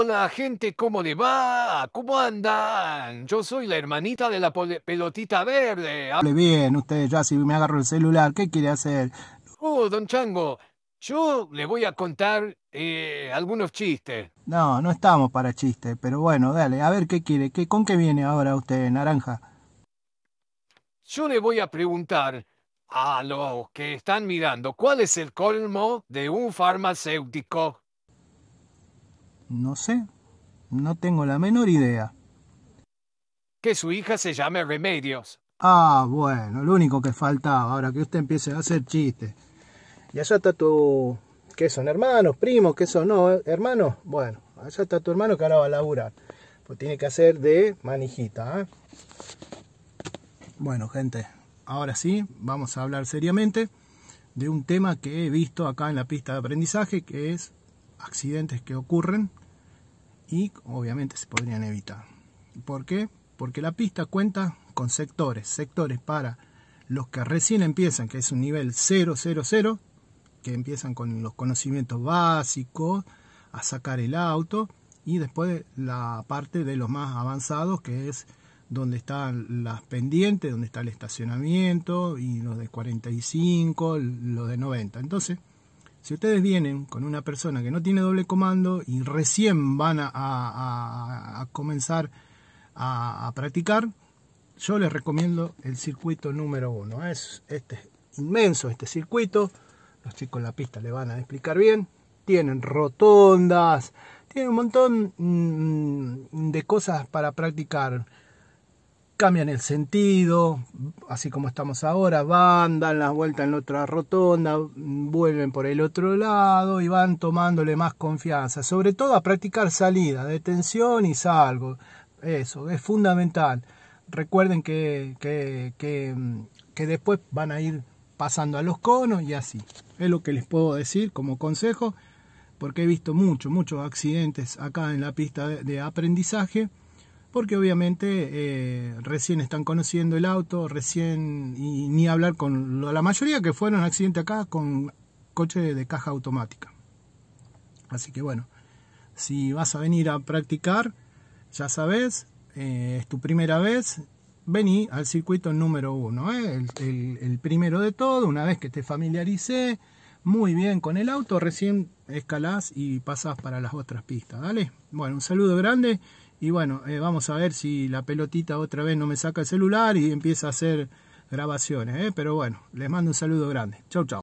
Hola gente, ¿cómo le va? ¿Cómo andan? Yo soy la hermanita de la pelotita verde. Hable bien, usted ya si me agarro el celular, ¿qué quiere hacer? Oh, don Chango, yo le voy a contar eh, algunos chistes. No, no estamos para chistes, pero bueno, dale, a ver qué quiere, ¿Qué, ¿con qué viene ahora usted, naranja? Yo le voy a preguntar a los que están mirando, ¿cuál es el colmo de un farmacéutico? No sé, no tengo la menor idea. Que su hija se llame Remedios. Ah, bueno, lo único que faltaba, ahora que usted empiece a hacer chistes. Y allá está tu... ¿Qué son? ¿Hermanos? ¿Primos? ¿Qué son? ¿No? ¿Hermanos? Bueno, allá está tu hermano que ahora va a laburar. Pues tiene que hacer de manijita, ¿eh? Bueno, gente, ahora sí, vamos a hablar seriamente de un tema que he visto acá en la pista de aprendizaje, que es accidentes que ocurren y obviamente se podrían evitar. ¿Por qué? Porque la pista cuenta con sectores, sectores para los que recién empiezan, que es un nivel 000, que empiezan con los conocimientos básicos, a sacar el auto, y después la parte de los más avanzados, que es donde están las pendientes, donde está el estacionamiento, y los de 45, los de 90. Entonces, si ustedes vienen con una persona que no tiene doble comando y recién van a, comenzar a, practicar, yo les recomiendo el circuito número uno. Es este inmenso este circuito. Los chicos en la pista le van a explicar bien. Tienen rotondas, tienen un montón mm, de cosas para practicar cambian el sentido, así como estamos ahora, van, dan la vuelta en la otra rotonda, vuelven por el otro lado y van tomándole más confianza, sobre todo a practicar salida, detención y salgo. Eso es fundamental. Recuerden que, que, que, después van a ir pasando a los conos y así. Es lo que les puedo decir como consejo, porque he visto muchos, muchos accidentes acá en la pista de aprendizaje porque obviamente eh, recién están conociendo el auto, recién, y ni hablar con la mayoría que fueron accidente acá con coche de caja automática. Así que bueno, si vas a venir a practicar, ya sabes, eh, es tu primera vez, vení al circuito número uno, ¿eh? el, primero de todo, una vez que te familiaricé muy bien con el auto, recién escalás y pasás para las otras pistas, ¿dale? Bueno, un saludo grande y bueno, eh, vamos a ver si la pelotita otra vez no me saca el celular y empieza a hacer grabaciones. ¿eh? Pero bueno, les mando un saludo grande. Chau, chau.